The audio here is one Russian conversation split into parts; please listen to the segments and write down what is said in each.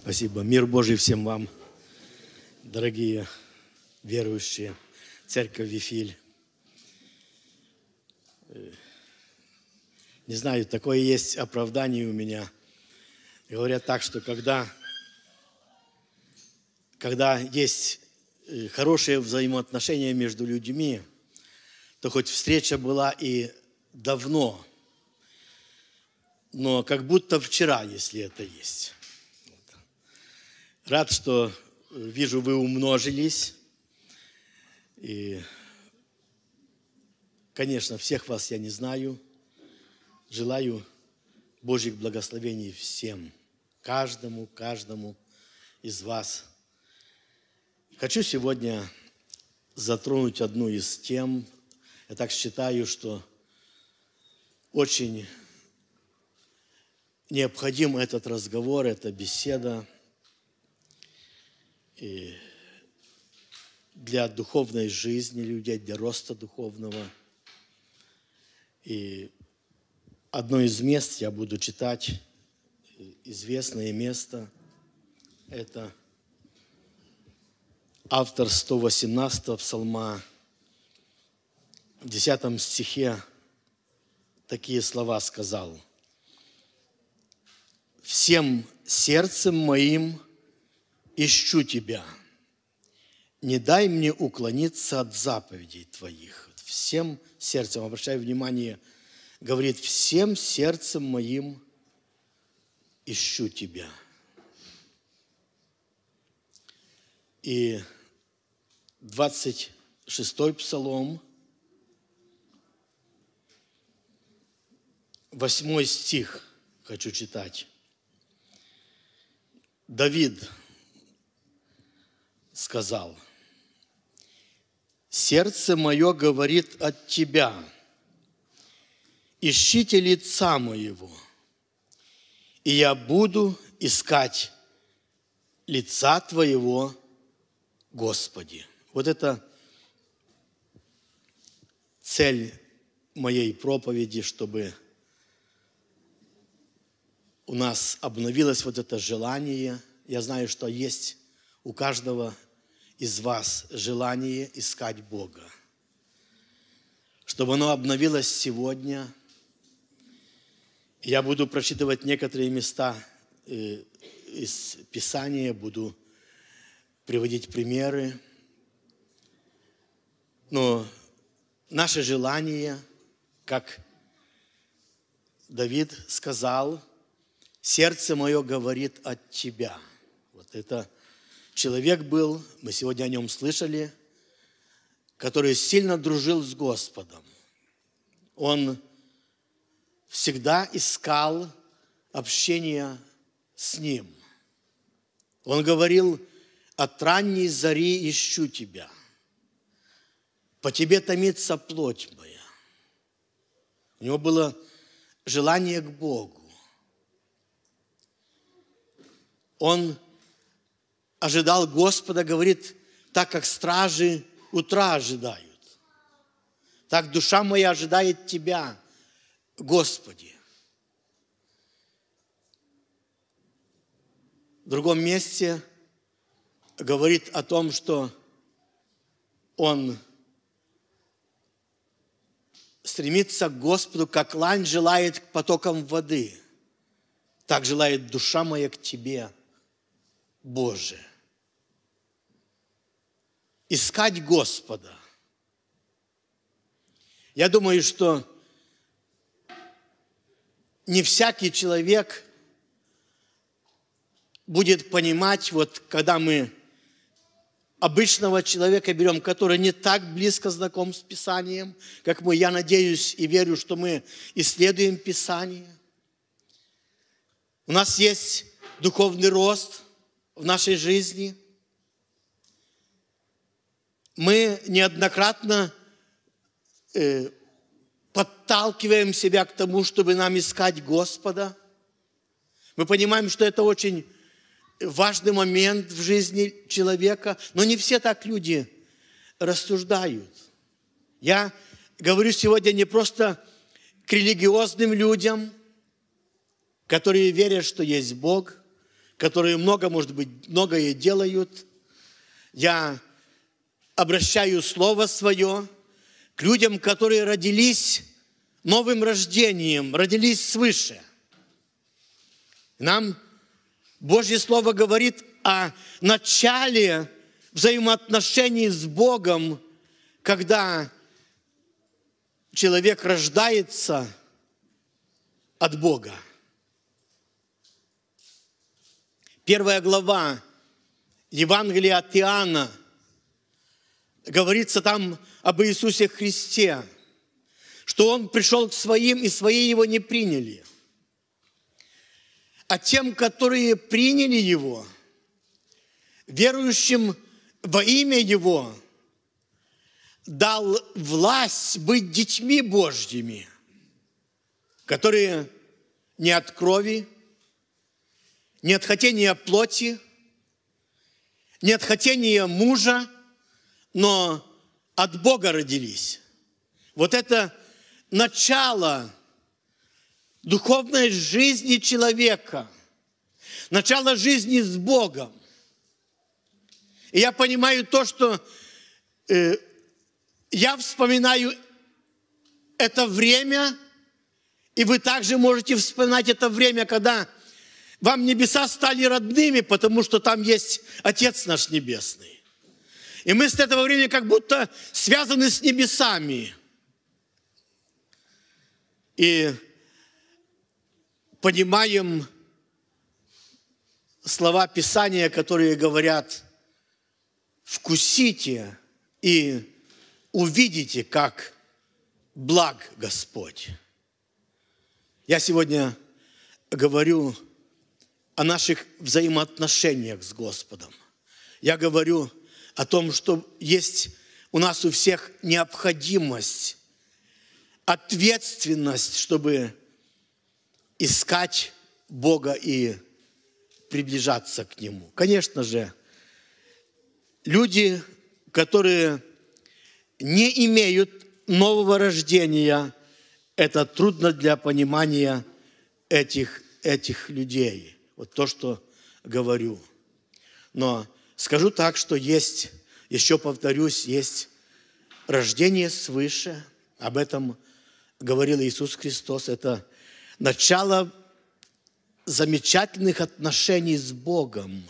Спасибо. Мир Божий всем вам, дорогие верующие, церковь Вифиль. Не знаю, такое есть оправдание у меня. Говорят так, что когда, когда есть э, хорошие взаимоотношения между людьми, то хоть встреча была и давно, но как будто вчера, если это есть. Рад, что э, вижу, вы умножились. И, конечно, всех вас я не знаю. Желаю Божьих благословений всем, каждому, каждому из вас. Хочу сегодня затронуть одну из тем. Я так считаю, что очень необходим этот разговор, эта беседа – для духовной жизни людей, для роста духовного. И одно из мест я буду читать, известное место, это автор 118 псалма, в 10 стихе такие слова сказал. «Всем сердцем моим – ищу Тебя. Не дай мне уклониться от заповедей Твоих. Всем сердцем, обращаю внимание, говорит, всем сердцем моим ищу Тебя. И 26-й псалом, 8 стих хочу читать. Давид, сказал, «Сердце мое говорит от тебя, ищите лица моего, и я буду искать лица твоего, Господи». Вот это цель моей проповеди, чтобы у нас обновилось вот это желание. Я знаю, что есть у каждого из вас желание искать Бога. Чтобы оно обновилось сегодня. Я буду прочитывать некоторые места э, из Писания, буду приводить примеры. Но наше желание, как Давид сказал, сердце мое говорит от тебя. Вот это человек был, мы сегодня о нем слышали, который сильно дружил с Господом. Он всегда искал общения с Ним. Он говорил, от ранней зари ищу тебя. По тебе томится плоть моя. У него было желание к Богу. Он ожидал Господа, говорит, так как стражи утра ожидают. Так душа моя ожидает Тебя, Господи. В другом месте говорит о том, что он стремится к Господу, как лань желает к потокам воды. Так желает душа моя к Тебе, Боже искать Господа. Я думаю, что не всякий человек будет понимать, вот когда мы обычного человека берем, который не так близко знаком с Писанием, как мы, я надеюсь и верю, что мы исследуем Писание. У нас есть духовный рост в нашей жизни – мы неоднократно э, подталкиваем себя к тому, чтобы нам искать Господа. Мы понимаем, что это очень важный момент в жизни человека, но не все так люди рассуждают. Я говорю сегодня не просто к религиозным людям, которые верят, что есть Бог, которые много, может быть, многое делают. Я обращаю Слово Свое к людям, которые родились новым рождением, родились свыше. Нам Божье Слово говорит о начале взаимоотношений с Богом, когда человек рождается от Бога. Первая глава Евангелия от Иоанна – говорится там об Иисусе Христе, что Он пришел к своим, и свои Его не приняли. А тем, которые приняли Его, верующим во имя Его, дал власть быть детьми Божьими, которые не от крови, не от хотения плоти, не от хотения мужа – но от Бога родились. Вот это начало духовной жизни человека, начало жизни с Богом. И я понимаю то, что э, я вспоминаю это время, и вы также можете вспоминать это время, когда вам небеса стали родными, потому что там есть Отец наш Небесный. И мы с этого времени как будто связаны с небесами. И понимаем слова Писания, которые говорят, вкусите и увидите, как благ Господь. Я сегодня говорю о наших взаимоотношениях с Господом. Я говорю о том, что есть у нас у всех необходимость, ответственность, чтобы искать Бога и приближаться к Нему. Конечно же, люди, которые не имеют нового рождения, это трудно для понимания этих, этих людей. Вот то, что говорю. Но Скажу так, что есть, еще повторюсь, есть рождение свыше. Об этом говорил Иисус Христос. Это начало замечательных отношений с Богом.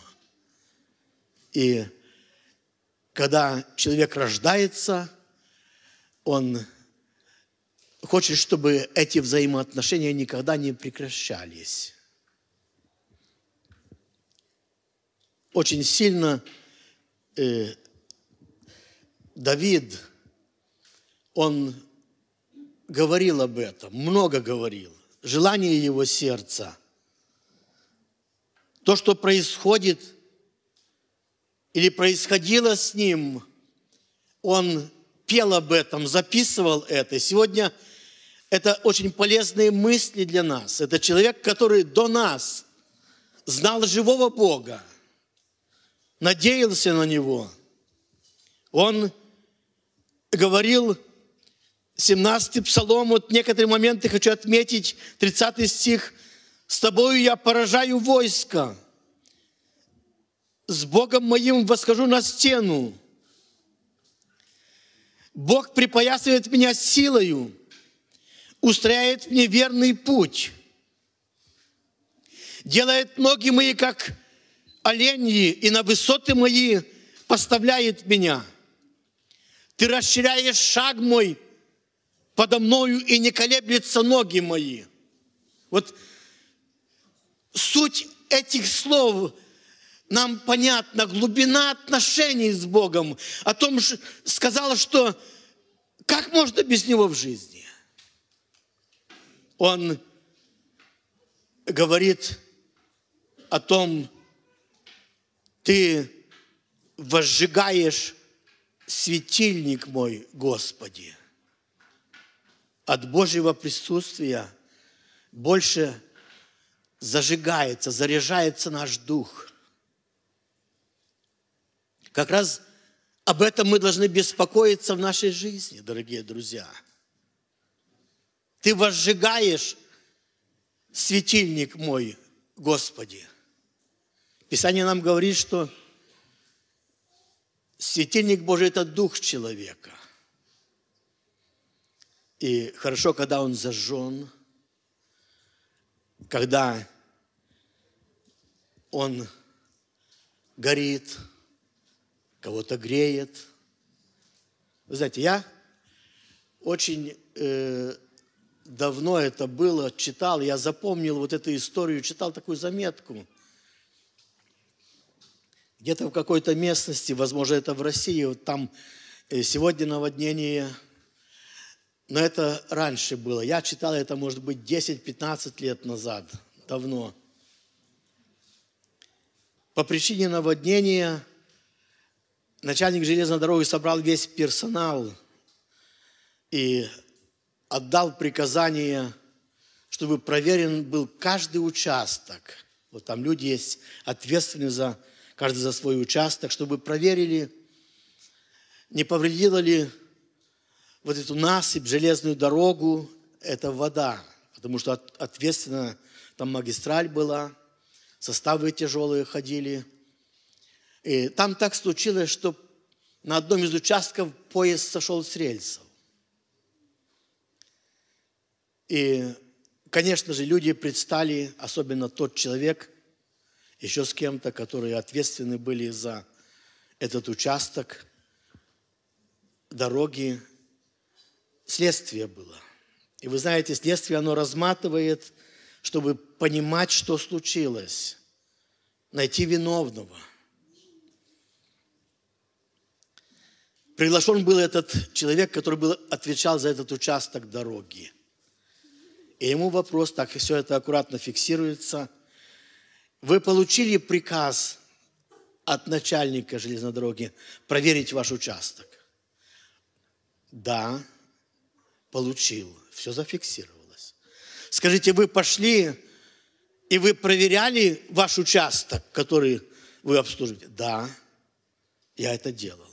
И когда человек рождается, он хочет, чтобы эти взаимоотношения никогда не прекращались. очень сильно э, Давид, он говорил об этом, много говорил. Желание его сердца, то, что происходит или происходило с ним, он пел об этом, записывал это. Сегодня это очень полезные мысли для нас. Это человек, который до нас знал живого Бога – надеялся на него. Он говорил, 17-й псалом, вот некоторые моменты хочу отметить, 30 стих, «С тобою я поражаю войско, с Богом моим восхожу на стену. Бог припоясывает меня силою, устраивает мне верный путь, делает ноги мои, как оленьи и на высоты мои поставляет меня. Ты расширяешь шаг мой подо мною, и не колеблются ноги мои. Вот суть этих слов нам понятна, глубина отношений с Богом, о том, что сказала, что как можно без Него в жизни? Он говорит о том, ты возжигаешь светильник мой, Господи. От Божьего присутствия больше зажигается, заряжается наш дух. Как раз об этом мы должны беспокоиться в нашей жизни, дорогие друзья. Ты возжигаешь светильник мой, Господи. Писание нам говорит, что светильник Божий – это дух человека. И хорошо, когда он зажжен, когда он горит, кого-то греет. Вы знаете, я очень э, давно это было, читал, я запомнил вот эту историю, читал такую заметку – где-то в какой-то местности, возможно, это в России, вот там э, сегодня наводнение, но это раньше было. Я читал это, может быть, 10-15 лет назад, давно. По причине наводнения начальник железной дороги собрал весь персонал и отдал приказание, чтобы проверен был каждый участок. Вот там люди есть ответственны за каждый за свой участок, чтобы проверили, не повредила ли вот эту насыпь, железную дорогу, это вода, потому что ответственно там магистраль была, составы тяжелые ходили. И там так случилось, что на одном из участков поезд сошел с рельсов. И, конечно же, люди предстали, особенно тот человек, еще с кем-то, которые ответственны были за этот участок дороги. Следствие было. И вы знаете, следствие, оно разматывает, чтобы понимать, что случилось, найти виновного. Приглашен был этот человек, который был, отвечал за этот участок дороги. И ему вопрос, так все это аккуратно фиксируется – вы получили приказ от начальника железной дороги проверить ваш участок. Да, получил, все зафиксировалось. Скажите, вы пошли и вы проверяли ваш участок, который вы обслуживаете? Да, я это делал.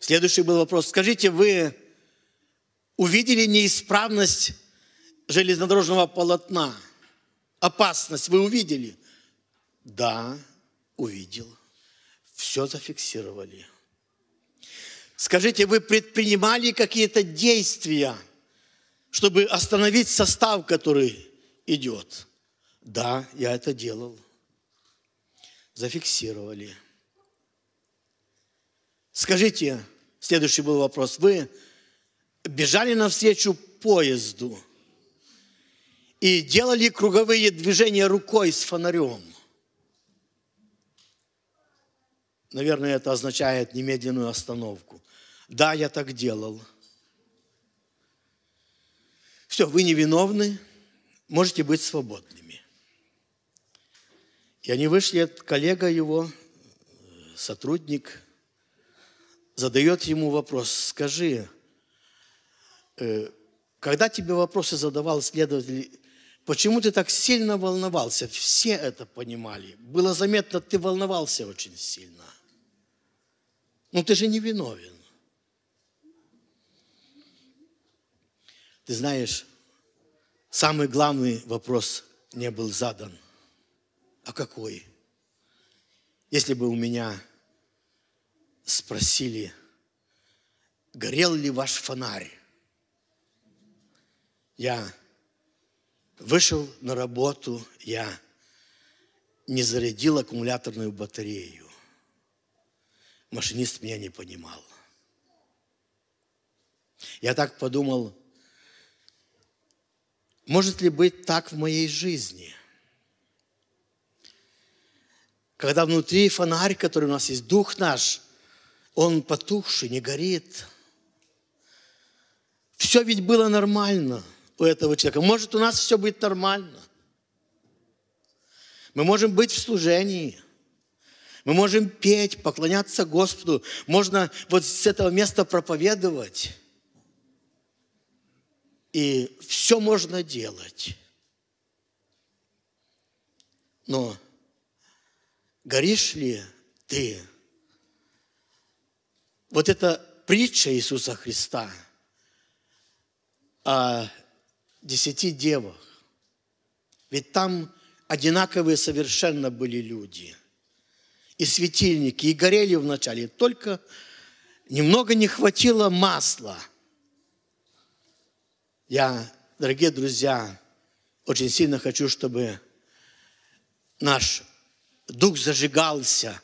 Следующий был вопрос. Скажите, вы увидели неисправность железнодорожного полотна – опасность вы увидели? Да, увидел. Все зафиксировали. Скажите, вы предпринимали какие-то действия, чтобы остановить состав, который идет? Да, я это делал. Зафиксировали. Скажите, следующий был вопрос. Вы бежали навстречу поезду – и делали круговые движения рукой с фонарем. Наверное, это означает немедленную остановку. Да, я так делал. Все, вы невиновны, можете быть свободными. И они вышли, коллега его, сотрудник, задает ему вопрос, скажи, э, когда тебе вопросы задавал следователь Почему ты так сильно волновался? Все это понимали. Было заметно, ты волновался очень сильно. Но ты же не виновен. Ты знаешь, самый главный вопрос не был задан. А какой? Если бы у меня спросили, горел ли ваш фонарь, я Вышел на работу я, не зарядил аккумуляторную батарею. Машинист меня не понимал. Я так подумал, может ли быть так в моей жизни? Когда внутри фонарь, который у нас есть, дух наш, он потухший, не горит. Все ведь было нормально – у этого человека. Может, у нас все будет нормально. Мы можем быть в служении. Мы можем петь, поклоняться Господу. Можно вот с этого места проповедовать. И все можно делать. Но горишь ли ты? Вот эта притча Иисуса Христа о десяти девах. Ведь там одинаковые совершенно были люди. И светильники, и горели вначале. Только немного не хватило масла. Я, дорогие друзья, очень сильно хочу, чтобы наш дух зажигался.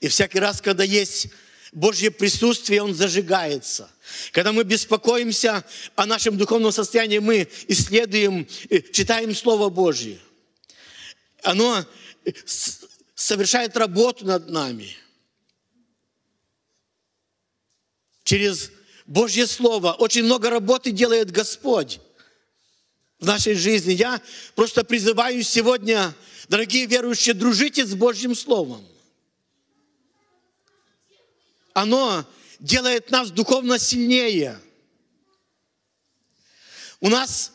И всякий раз, когда есть Божье присутствие, он зажигается. Когда мы беспокоимся о нашем духовном состоянии, мы исследуем, э, читаем Слово Божье. Оно э, совершает работу над нами. Через Божье Слово очень много работы делает Господь в нашей жизни. Я просто призываю сегодня, дорогие верующие, дружите с Божьим Словом оно делает нас духовно сильнее. У нас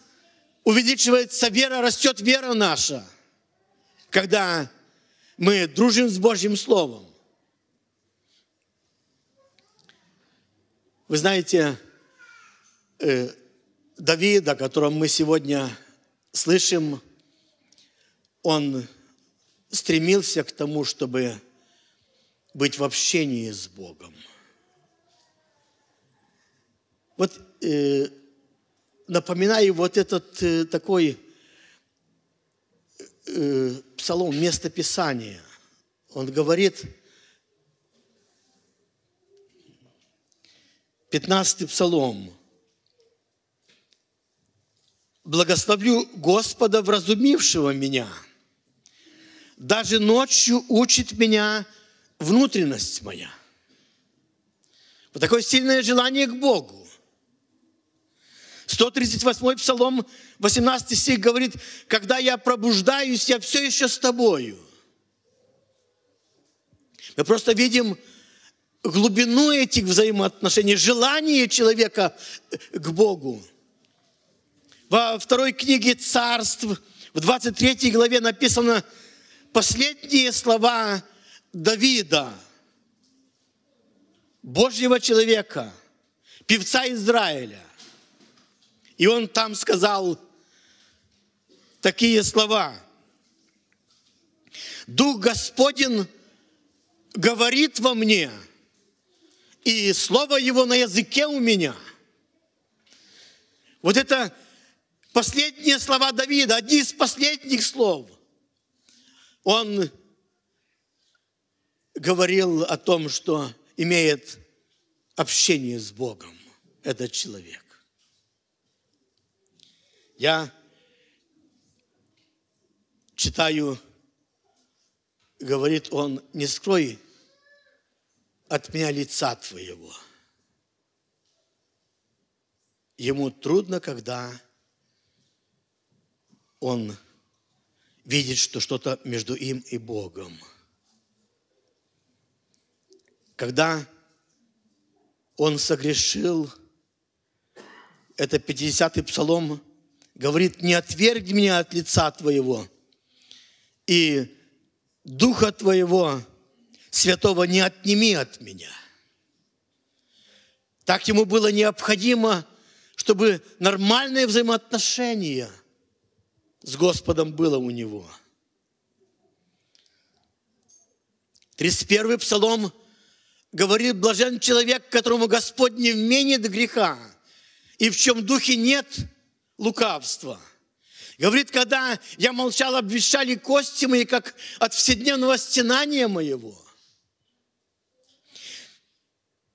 увеличивается вера, растет вера наша, когда мы дружим с Божьим Словом. Вы знаете, э, Давида, о котором мы сегодня слышим, он стремился к тому, чтобы быть в общении с Богом. Вот э, напоминаю вот этот э, такой э, э псалом, место Писания. Он говорит, 15 псалом. «Благословлю Господа, вразумившего меня. Даже ночью учит меня внутренность моя. Вот такое сильное желание к Богу. 138-й Псалом, 18 стих говорит, «Когда я пробуждаюсь, я все еще с тобою». Мы просто видим глубину этих взаимоотношений, желание человека э, к Богу. Во второй книге «Царств» в 23 главе написано последние слова Давида, Божьего человека, певца Израиля. И он там сказал такие слова. «Дух Господень говорит во мне, и слово его на языке у меня». Вот это последние слова Давида, одни из последних слов. Он говорил о том, что имеет общение с Богом этот человек. Я читаю, говорит он, не скрой от меня лица твоего. Ему трудно, когда он видит, что что-то между им и Богом – когда он согрешил, это 50-й псалом, говорит, не отвергни меня от лица Твоего и Духа Твоего Святого не отними от меня. Так ему было необходимо, чтобы нормальные взаимоотношения с Господом было у него. 31-й псалом – говорит, блажен человек, которому Господь не вменит греха, и в чем духе нет лукавства. Говорит, когда я молчал, обвещали кости мои, как от вседневного стенания моего.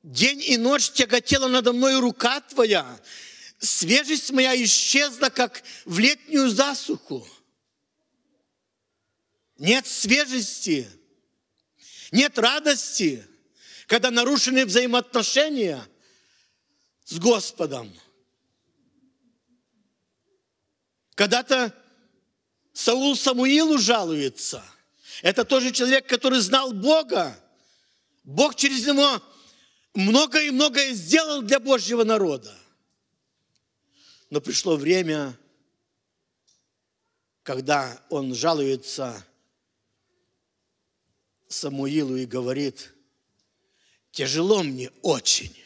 День и ночь тяготела надо мной рука твоя, свежесть моя исчезла, как в летнюю засуху. Нет свежести, нет радости – когда нарушены взаимоотношения с Господом. Когда-то Саул Самуилу жалуется. Это тоже человек, который знал Бога. Бог через него много и многое сделал для Божьего народа. Но пришло время, когда он жалуется Самуилу и говорит, Тяжело мне очень.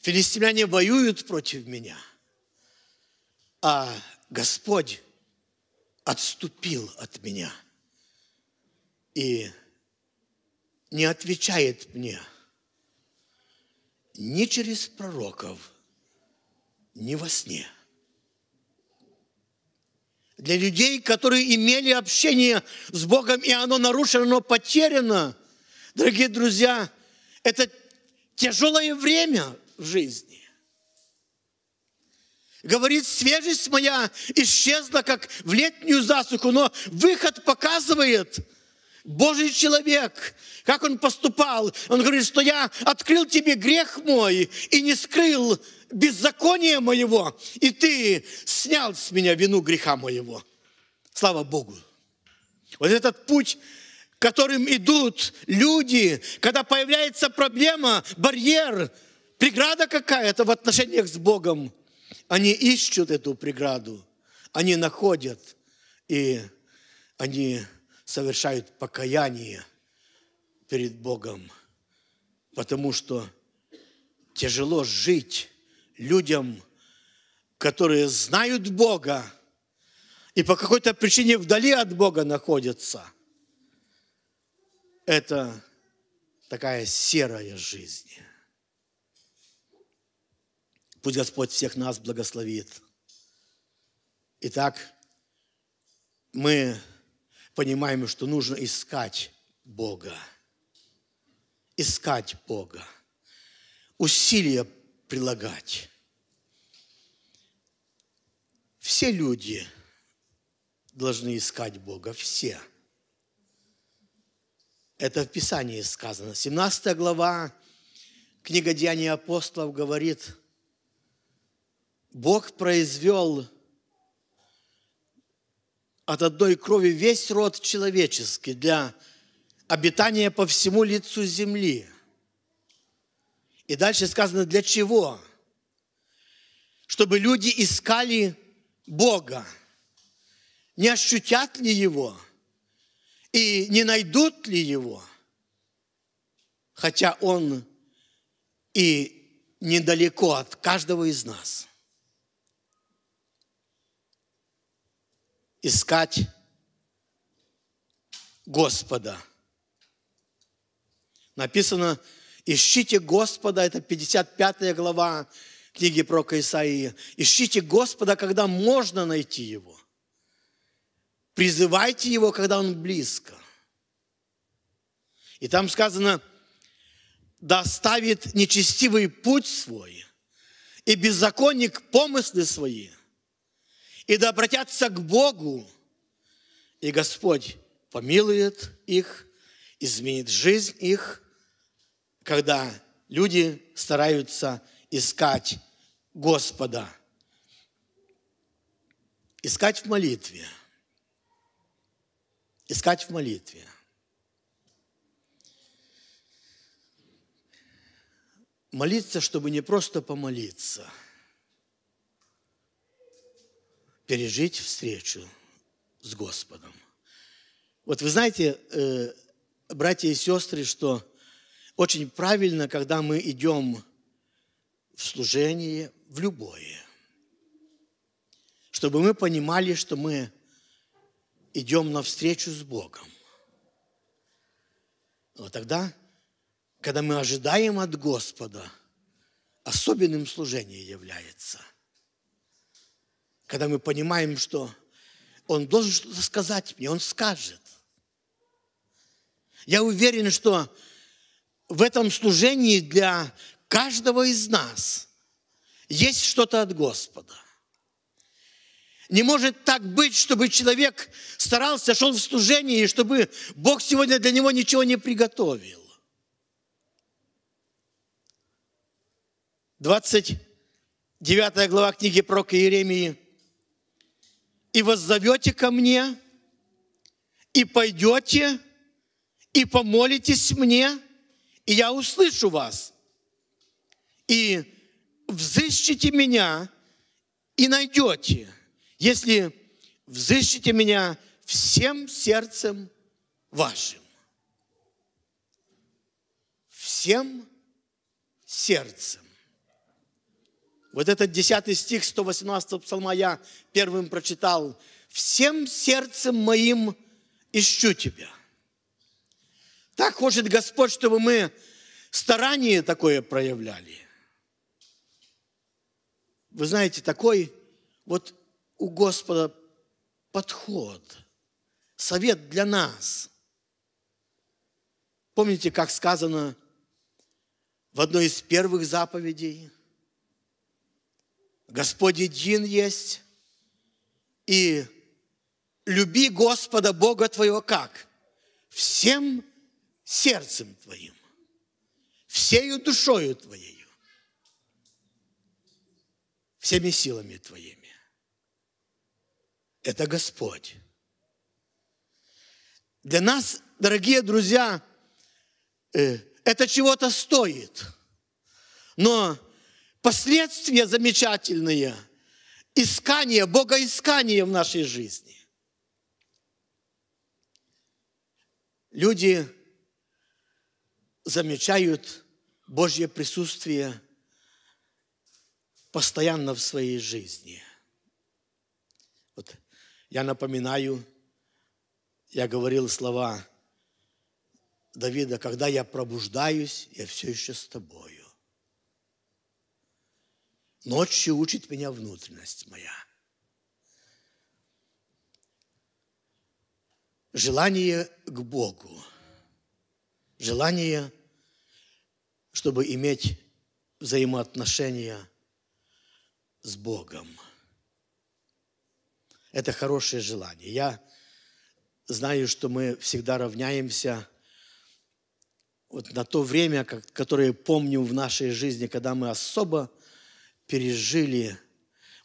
Филистимляне воюют против меня, а Господь отступил от меня и не отвечает мне ни через пророков, ни во сне – для людей, которые имели общение с Богом, и оно нарушено, оно потеряно. Дорогие друзья, это тяжелое время в жизни. Говорит, свежесть моя исчезла, как в летнюю засуху, но выход показывает Божий человек, как он поступал. Он говорит, что я открыл тебе грех мой и не скрыл беззакония моего, и ты снял с меня вину греха моего. Слава Богу. Вот этот путь, которым идут люди, когда появляется проблема, барьер, преграда какая-то в отношениях с Богом, они ищут эту преграду, они находят, и они совершают покаяние перед Богом, потому что тяжело жить людям, которые знают Бога и по какой-то причине вдали от Бога находятся. Это такая серая жизнь. Пусть Господь всех нас благословит. Итак, мы понимаем, что нужно искать Бога. Искать Бога. Усилия прилагать. Все люди должны искать Бога, все. Это в Писании сказано. 17 глава книга Деяний апостолов говорит, Бог произвел от одной крови весь род человеческий для обитания по всему лицу земли – и дальше сказано, для чего? Чтобы люди искали Бога. Не ощутят ли Его? И не найдут ли Его? Хотя Он и недалеко от каждого из нас. Искать Господа. Написано, Ищите Господа, это 55 глава книги про Исаии. Ищите Господа, когда можно найти Его. Призывайте Его, когда Он близко. И там сказано, доставит нечестивый путь свой, и беззаконник помыслы свои, и да обратятся к Богу, и Господь помилует их, изменит жизнь их, когда люди стараются искать Господа. Искать в молитве. Искать в молитве. Молиться, чтобы не просто помолиться, пережить встречу с Господом. Вот вы знаете, э, братья и сестры, что очень правильно, когда мы идем в служение, в любое. Чтобы мы понимали, что мы идем навстречу с Богом. Вот тогда, когда мы ожидаем от Господа, особенным служение является. Когда мы понимаем, что Он должен что-то сказать мне, Он скажет. Я уверен, что в этом служении для каждого из нас есть что-то от Господа. Не может так быть, чтобы человек старался, шел в служение, и чтобы Бог сегодня для него ничего не приготовил. 29 глава книги Прока Иеремии. «И воззовете ко мне, и пойдете, и помолитесь мне, и я услышу вас. И взыщите меня и найдете, если взыщите меня всем сердцем вашим. Всем сердцем. Вот этот 10 стих 118 псалма я первым прочитал. «Всем сердцем моим ищу тебя». Так хочет Господь, чтобы мы старание такое проявляли. Вы знаете, такой вот у Господа подход, совет для нас. Помните, как сказано в одной из первых заповедей? Господь един есть, и люби Господа Бога твоего как? Всем сердцем твоим, всею душою твоею, всеми силами твоими. Это Господь. Для нас, дорогие друзья, э, это чего-то стоит. Но последствия замечательные, искание, богоискание в нашей жизни. Люди замечают Божье присутствие постоянно в своей жизни. Вот я напоминаю, я говорил слова Давида, когда я пробуждаюсь, я все еще с тобою. Ночью учит меня внутренность моя. Желание к Богу – желание, чтобы иметь взаимоотношения с Богом. Это хорошее желание. Я знаю, что мы всегда равняемся вот на то время, которое помню в нашей жизни, когда мы особо пережили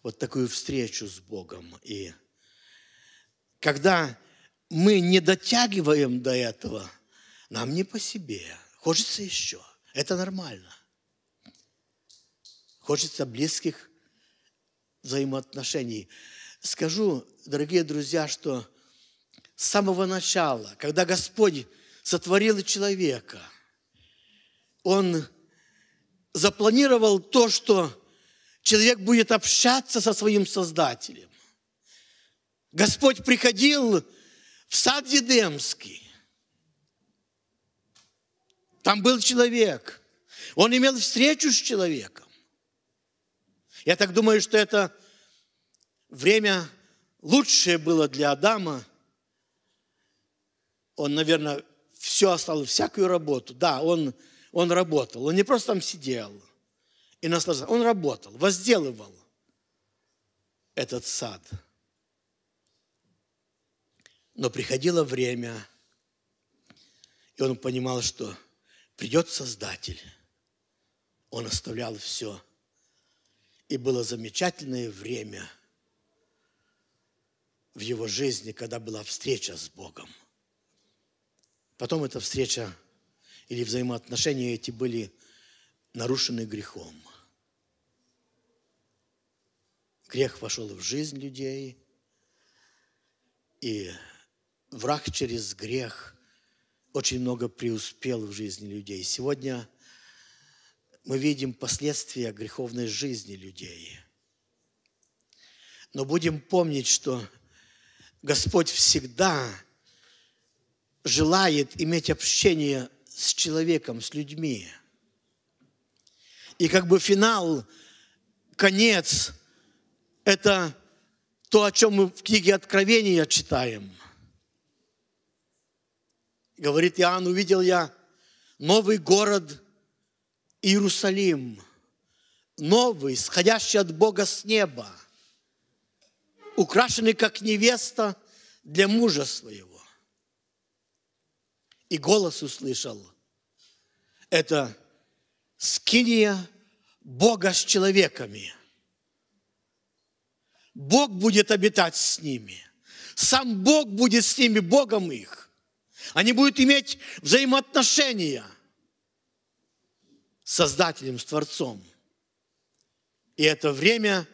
вот такую встречу с Богом. И когда мы не дотягиваем до этого – нам не по себе. Хочется еще. Это нормально. Хочется близких взаимоотношений. Скажу, дорогие друзья, что с самого начала, когда Господь сотворил человека, Он запланировал то, что человек будет общаться со своим Создателем. Господь приходил в сад Едемский, там был человек. Он имел встречу с человеком. Я так думаю, что это время лучшее было для Адама. Он, наверное, все оставил, всякую работу. Да, он, он работал. Он не просто там сидел и наслаждался. Он работал, возделывал этот сад. Но приходило время, и он понимал, что Придет Создатель. Он оставлял все. И было замечательное время в его жизни, когда была встреча с Богом. Потом эта встреча или взаимоотношения эти были нарушены грехом. Грех вошел в жизнь людей, и враг через грех очень много преуспел в жизни людей. Сегодня мы видим последствия греховной жизни людей. Но будем помнить, что Господь всегда желает иметь общение с человеком, с людьми. И как бы финал, конец – это то, о чем мы в книге Откровения читаем – говорит Иоанн, увидел я новый город Иерусалим, новый, сходящий от Бога с неба, украшенный как невеста для мужа своего. И голос услышал. Это скиния Бога с человеками. Бог будет обитать с ними. Сам Бог будет с ними, Богом их. Они будут иметь взаимоотношения с Создателем, с Творцом. И это время,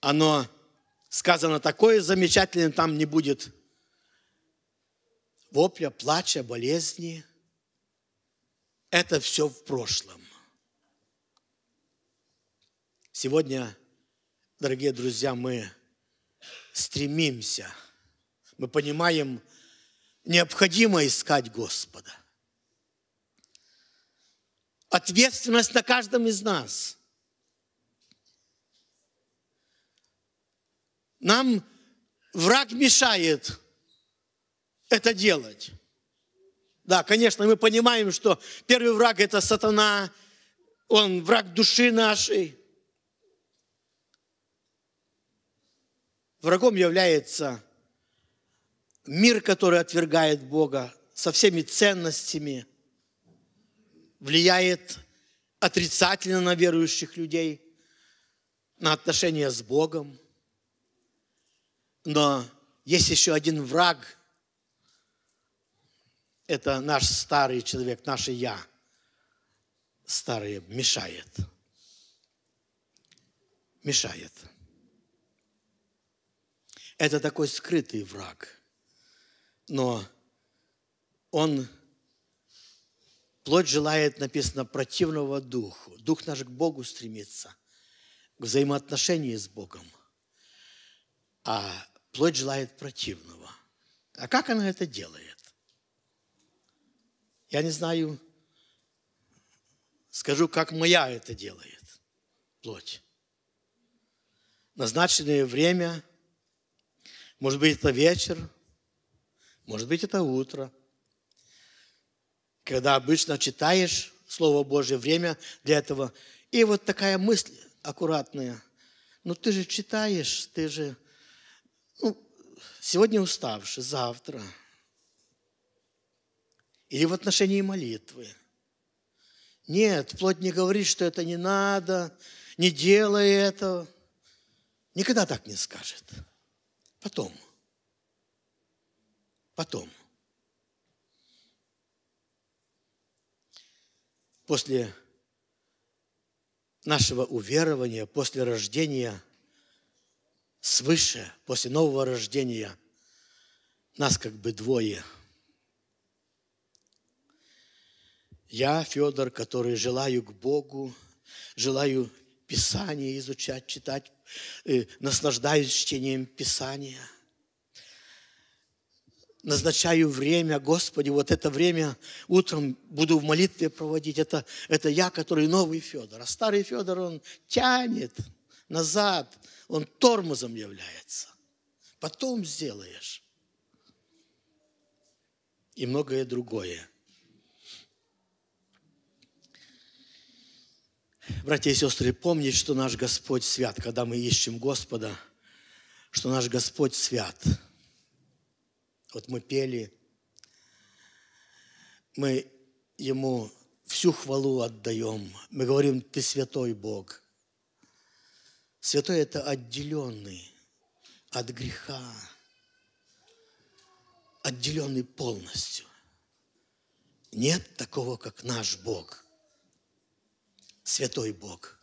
оно сказано такое замечательное, там не будет вопля, плача, болезни. Это все в прошлом. Сегодня, дорогие друзья, мы стремимся, мы понимаем, необходимо искать Господа. Ответственность на каждом из нас. Нам враг мешает это делать. Да, конечно, мы понимаем, что первый враг – это сатана, он враг души нашей. Врагом является мир, который отвергает Бога со всеми ценностями, влияет отрицательно на верующих людей, на отношения с Богом. Но есть еще один враг. Это наш старый человек, наше «я». Старое мешает. Мешает. Это такой скрытый враг – но он, плоть желает, написано, противного духу. Дух наш к Богу стремится, к взаимоотношению с Богом. А плоть желает противного. А как она это делает? Я не знаю, скажу, как моя это делает, плоть. Назначенное время, может быть, это вечер – может быть, это утро. Когда обычно читаешь Слово Божье, время для этого. И вот такая мысль аккуратная. Ну, ты же читаешь, ты же... Ну, сегодня уставший, завтра. Или в отношении молитвы. Нет, плоть не говорит, что это не надо, не делай этого. Никогда так не скажет. Потом – потом. После нашего уверования, после рождения свыше, после нового рождения, нас как бы двое. Я, Федор, который желаю к Богу, желаю Писание изучать, читать, э, наслаждаюсь чтением Писания – назначаю время, Господи, вот это время утром буду в молитве проводить. Это, это я, который новый Федор. А старый Федор, он тянет назад, он тормозом является. Потом сделаешь. И многое другое. Братья и сестры, помните, что наш Господь свят, когда мы ищем Господа, что наш Господь свят – вот мы пели, мы Ему всю хвалу отдаем. Мы говорим, Ты святой Бог. Святой – это отделенный от греха, отделенный полностью. Нет такого, как наш Бог, святой Бог.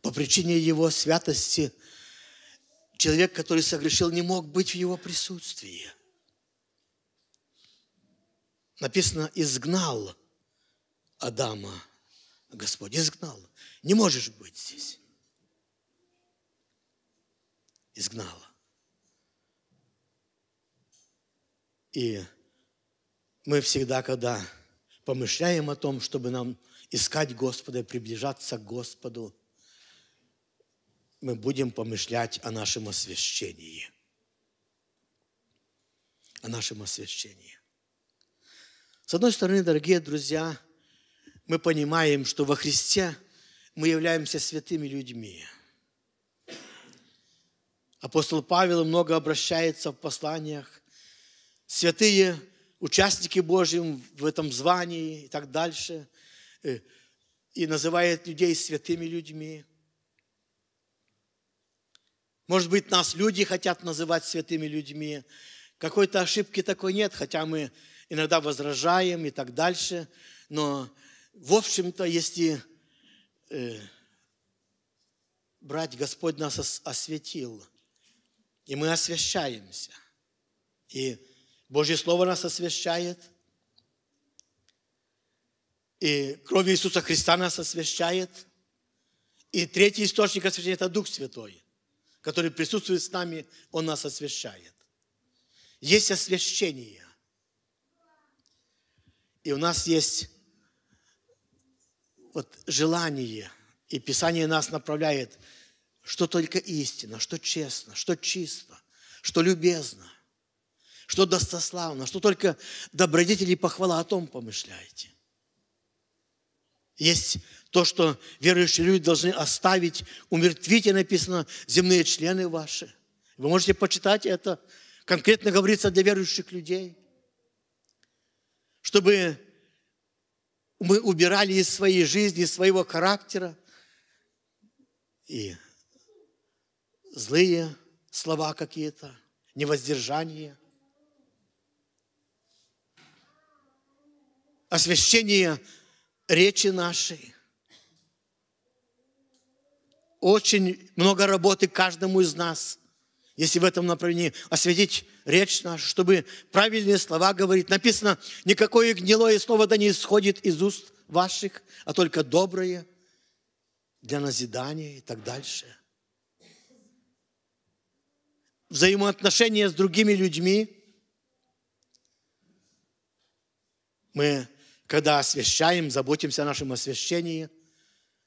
По причине Его святости – человек, который согрешил, не мог быть в его присутствии. Написано, изгнал Адама Господь, изгнал. Не можешь быть здесь. Изгнал. И мы всегда, когда помышляем о том, чтобы нам искать Господа, приближаться к Господу – мы будем помышлять о нашем освящении. О нашем освящении. С одной стороны, дорогие друзья, мы понимаем, что во Христе мы являемся святыми людьми. Апостол Павел много обращается в посланиях. Святые участники Божьим в этом звании и так дальше. Э, и называет людей святыми людьми. Может быть, нас люди хотят называть святыми людьми. Какой-то ошибки такой нет, хотя мы иногда возражаем и так дальше. Но, в общем-то, если э, брать, Господь нас осветил, и мы освящаемся. И Божье Слово нас освящает, и кровь Иисуса Христа нас освящает. И третий источник освящения – это Дух Святой который присутствует с нами, Он нас освящает. Есть освящение. И у нас есть вот желание, и Писание нас направляет, что только истина, что честно, что чисто, что любезно, что достославно, что только добродетели и похвала о том помышляете. Есть то, что верующие люди должны оставить, умертвите, написано, земные члены ваши. Вы можете почитать это. Конкретно говорится для верующих людей. Чтобы мы убирали из своей жизни, из своего характера и злые слова какие-то, невоздержание, освящение речи нашей, очень много работы каждому из нас, если в этом направлении осветить речь нашу, чтобы правильные слова говорить. Написано, никакое гнилое слово да не исходит из уст ваших, а только доброе для назидания и так дальше. Взаимоотношения с другими людьми. Мы, когда освещаем, заботимся о нашем освещении.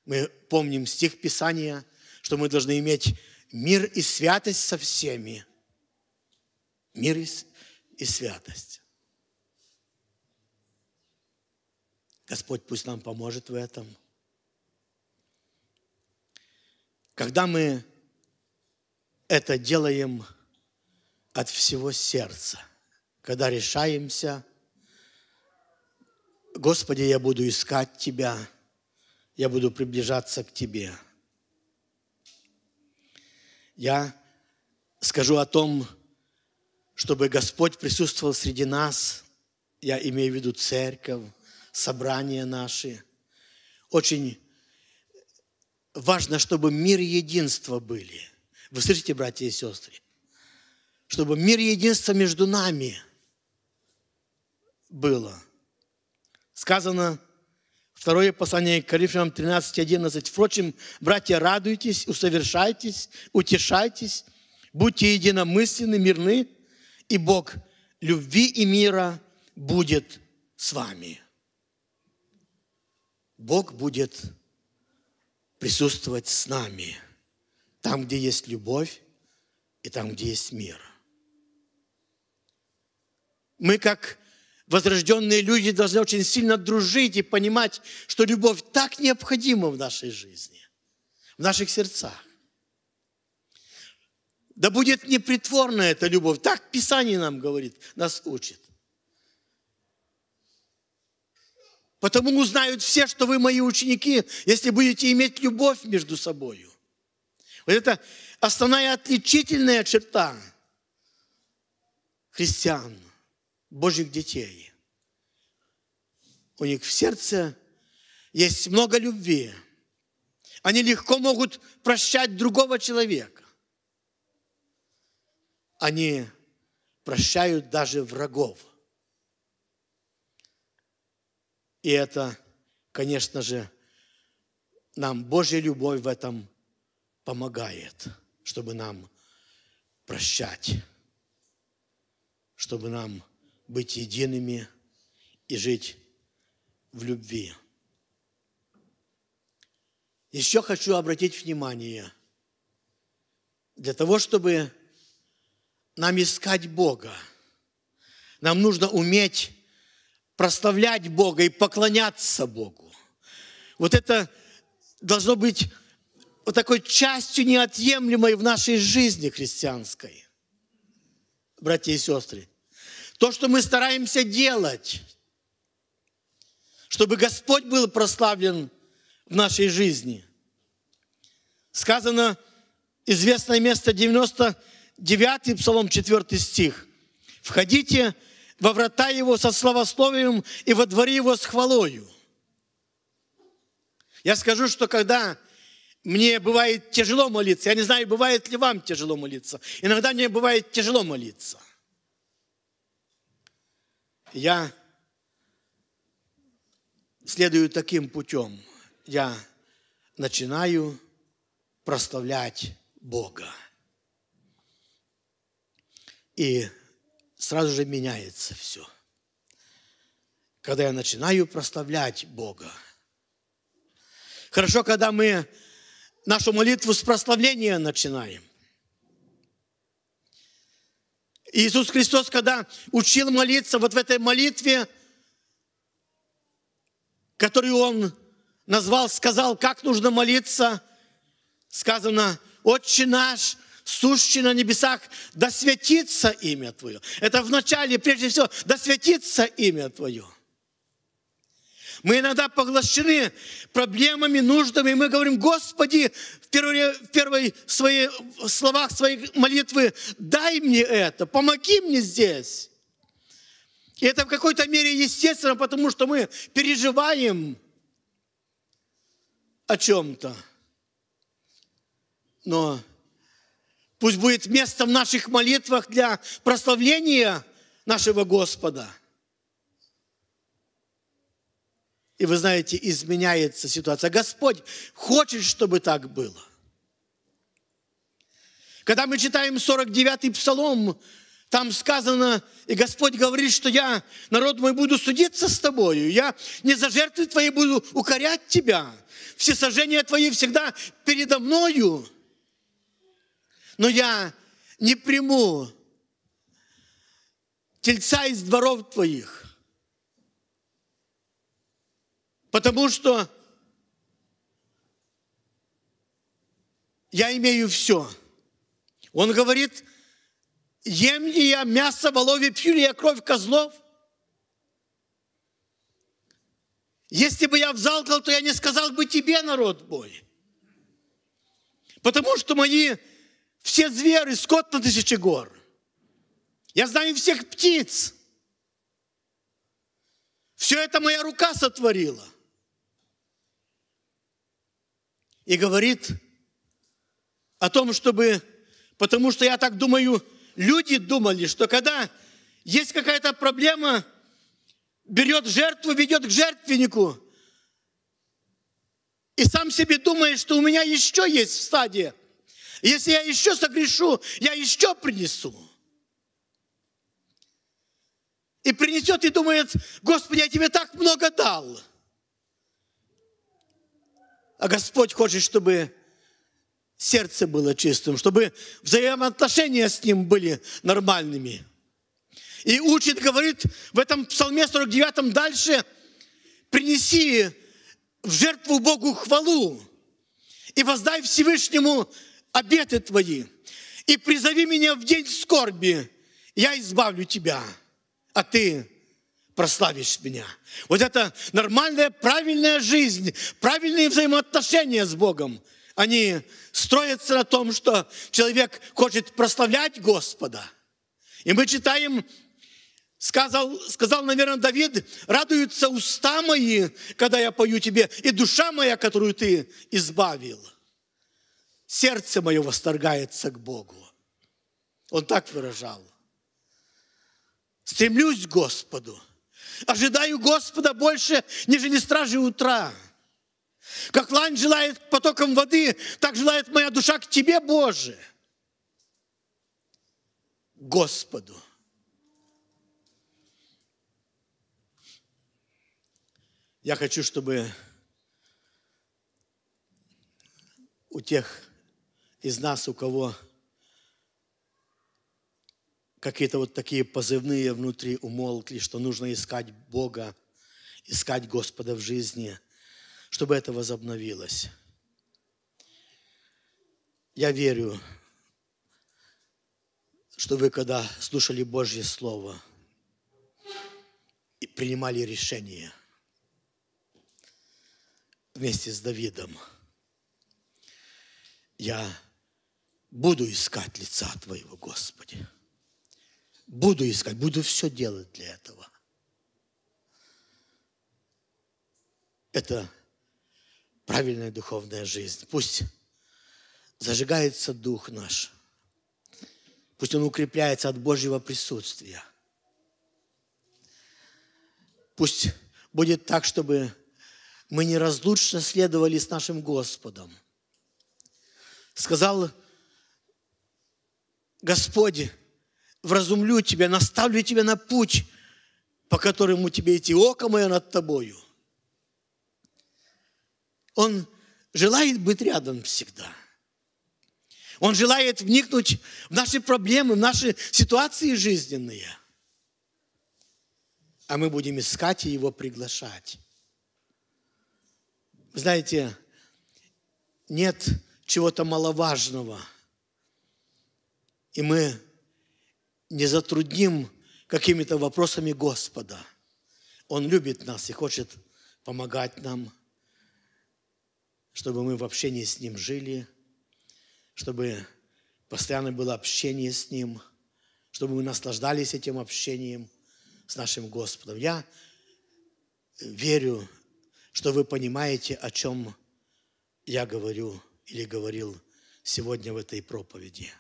Мы помним стих Писания, что мы должны иметь мир и святость со всеми. Мир и святость. Господь пусть нам поможет в этом. Когда мы это делаем от всего сердца, когда решаемся, Господи, я буду искать Тебя – я буду приближаться к Тебе. Я скажу о том, чтобы Господь присутствовал среди нас, я имею в виду церковь, собрания наши. Очень важно, чтобы мир и единство были. Вы слышите, братья и сестры? Чтобы мир и единство между нами было. Сказано – Второе послание к Коринфянам 13.11. Впрочем, братья, радуйтесь, усовершайтесь, утешайтесь, будьте единомысленны, мирны, и Бог любви и мира будет с вами. Бог будет присутствовать с нами, там, где есть любовь и там, где есть мир. Мы как возрожденные люди должны очень сильно дружить и понимать, что любовь так необходима в нашей жизни, в наших сердцах. Да будет непритворная эта любовь. Так Писание нам говорит, нас учит. Потому узнают все, что вы мои ученики, если будете иметь любовь между собою. Вот это основная отличительная черта христиан. Божьих детей. У них в сердце есть много любви. Они легко могут прощать другого человека. Они прощают даже врагов. И это, конечно же, нам Божья любовь в этом помогает, чтобы нам прощать, чтобы нам быть едиными и жить в любви. Еще хочу обратить внимание, для того, чтобы нам искать Бога, нам нужно уметь прославлять Бога и поклоняться Богу. Вот это должно быть вот такой частью неотъемлемой в нашей жизни христианской. Братья и сестры, то, что мы стараемся делать, чтобы Господь был прославлен в нашей жизни. Сказано, известное место 99 Псалом 4 стих. «Входите во врата его со славословием и во дворе его с хвалою». Я скажу, что когда мне бывает тяжело молиться, я не знаю, бывает ли вам тяжело молиться, иногда мне бывает тяжело молиться. Я следую таким путем. Я начинаю прославлять Бога. И сразу же меняется все. Когда я начинаю прославлять Бога. Хорошо, когда мы нашу молитву с прославления начинаем. Иисус Христос, когда учил молиться, вот в этой молитве, которую Он назвал, сказал, как нужно молиться, сказано, «Отче наш, сущий на небесах, да светится имя Твое». Это вначале, прежде всего, да светится имя Твое – мы иногда поглощены проблемами, нуждами, мы говорим, Господи, в первой, в первой своей, в словах своей молитвы, дай мне это, помоги мне здесь. И это в какой-то мере естественно, потому что мы переживаем о чем-то. Но пусть будет место в наших молитвах для прославления нашего Господа – И вы знаете, изменяется ситуация. Господь хочет, чтобы так было. Когда мы читаем 49-й псалом, там сказано, и Господь говорит, что я, народ мой, буду судиться с тобою, я не за жертвы твои буду укорять тебя, все сожжения твои всегда передо мною, но я не приму тельца из дворов твоих, Потому что я имею все. Он говорит, ем ли я мясо волове, пью ли я кровь козлов? Если бы я взалкал, то я не сказал бы тебе, народ мой. Потому что мои все зверы, скот на тысячи гор. Я знаю всех птиц. Все это моя рука сотворила. и говорит о том, чтобы, потому что я так думаю, люди думали, что когда есть какая-то проблема, берет жертву, ведет к жертвеннику, и сам себе думает, что у меня еще есть в стадии. Если я еще согрешу, я еще принесу. И принесет и думает, Господи, я тебе так много дал – а Господь хочет, чтобы сердце было чистым, чтобы взаимоотношения с Ним были нормальными. И учит, говорит в этом псалме 49 дальше, принеси в жертву Богу хвалу и воздай Всевышнему обеты твои. И призови меня в день скорби, я избавлю тебя, а ты прославишь меня. Вот это нормальная, правильная жизнь, правильные взаимоотношения с Богом. Они строятся на том, что человек хочет прославлять Господа. И мы читаем, сказал, сказал, наверное, Давид, радуются уста мои, когда я пою тебе, и душа моя, которую ты избавил. Сердце мое восторгается к Богу. Он так выражал. Стремлюсь к Господу – Ожидаю Господа больше, нежели стражи утра. Как лань желает потоком воды, так желает моя душа к Тебе, Боже. Господу. Я хочу, чтобы у тех из нас, у кого какие-то вот такие позывные внутри умолкли, что нужно искать Бога, искать Господа в жизни, чтобы это возобновилось. Я верю, что вы, когда слушали Божье Слово и принимали решение вместе с Давидом, я буду искать лица Твоего, Господи. Буду искать, буду все делать для этого. Это правильная духовная жизнь. Пусть зажигается дух наш. Пусть он укрепляется от Божьего присутствия. Пусть будет так, чтобы мы неразлучно следовали с нашим Господом. Сказал Господь, вразумлю тебя, наставлю тебя на путь, по которому тебе идти, око мое над тобою. Он желает быть рядом всегда. Он желает вникнуть в наши проблемы, в наши ситуации жизненные. А мы будем искать и его приглашать. Вы знаете, нет чего-то маловажного. И мы не затрудним какими-то вопросами Господа. Он любит нас и хочет помогать нам, чтобы мы в общении с Ним жили, чтобы постоянно было общение с Ним, чтобы мы наслаждались этим общением с нашим Господом. Я верю, что вы понимаете, о чем я говорю или говорил сегодня в этой проповеди.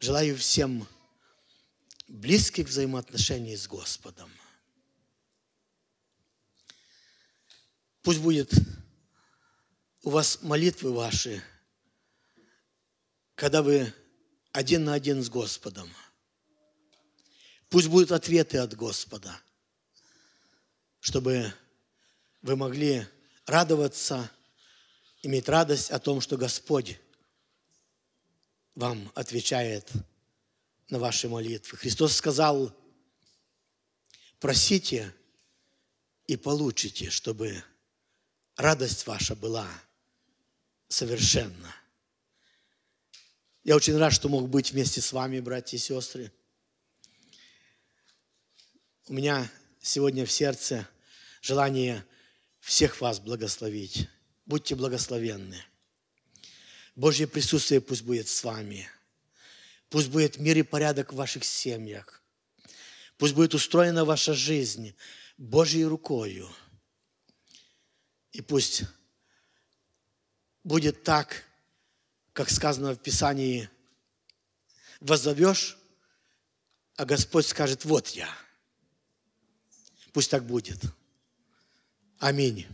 Желаю всем близких взаимоотношений с Господом. Пусть будет у вас молитвы ваши, когда вы один на один с Господом. Пусть будут ответы от Господа, чтобы вы могли радоваться, иметь радость о том, что Господь вам отвечает на ваши молитвы. Христос сказал, просите и получите, чтобы радость ваша была совершенна. Я очень рад, что мог быть вместе с вами, братья и сестры. У меня сегодня в сердце желание всех вас благословить. Будьте благословенны. Божье присутствие пусть будет с вами – Пусть будет мир и порядок в ваших семьях. Пусть будет устроена ваша жизнь Божьей рукою. И пусть будет так, как сказано в Писании, «Возовешь, а Господь скажет, вот я». Пусть так будет. Аминь.